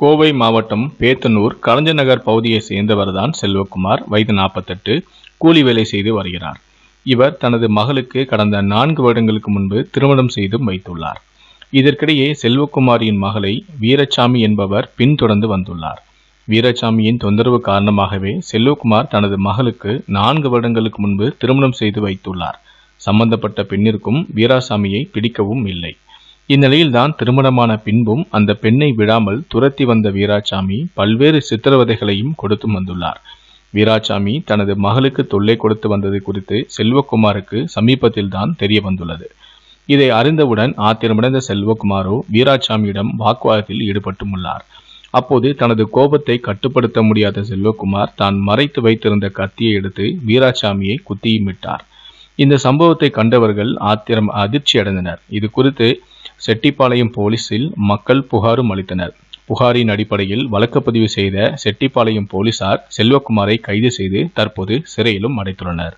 கோவை மாவட்டம் பேத்தனூர் கலைஞநகர் பகுதியை சேர்ந்தவர்தான் செல்வகுமார் வயது நாற்பத்தெட்டு கூலி வேலை செய்து வருகிறார் இவர் தனது மகளுக்கு கடந்த நான்கு வருடங்களுக்கு முன்பு திருமணம் செய்தும் வைத்துள்ளார் இதற்கிடையே செல்வகுமாரியின் மகளை வீரசாமி என்பவர் பின்தொடர்ந்து வந்துள்ளார் வீரசாமியின் தொந்தரவு காரணமாகவே செல்வகுமார் தனது மகளுக்கு நான்கு வருடங்களுக்கு முன்பு திருமணம் செய்து வைத்துள்ளார் சம்பந்தப்பட்ட பெண்ணிற்கும் வீராசாமியை பிடிக்கவும் இல்லை இந்நிலையில்தான் திருமணமான பின்பும் அந்த பெண்ணை விடாமல் துரத்தி வந்த வீராசாமி பல்வேறு சித்திரவதைகளையும் கொடுத்து வந்துள்ளார் வீராசாமி தனது மகளுக்கு தொல்லை கொடுத்து வந்தது குறித்து செல்வகுமாருக்கு சமீபத்தில்தான் தெரிய வந்துள்ளது இதை அறிந்தவுடன் ஆத்திரமடைந்த செல்வகுமாரோ வீராசாமியிடம் வாக்குவாதத்தில் ஈடுபட்டும் உள்ளார் அப்போது தனது கோபத்தை கட்டுப்படுத்த முடியாத செல்வகுமார் தான் மறைத்து வைத்திருந்த கத்தியை எடுத்து வீராசாமியை விட்டார் இந்த சம்பவத்தை கண்டவர்கள் ஆத்திரம் அதிர்ச்சி அடைந்தனர் இது குறித்து செட்டிப்பாளையம் போலீஸில் மக்கள் புகாரும் அளித்தனர் புகாரின் அடிப்படையில் வழக்குப்பதிவு செய்த செட்டிப்பாளையம் போலீசார் செல்வகுமாரை கைது செய்து தற்போது சிறையிலும் அடைத்துள்ளனர்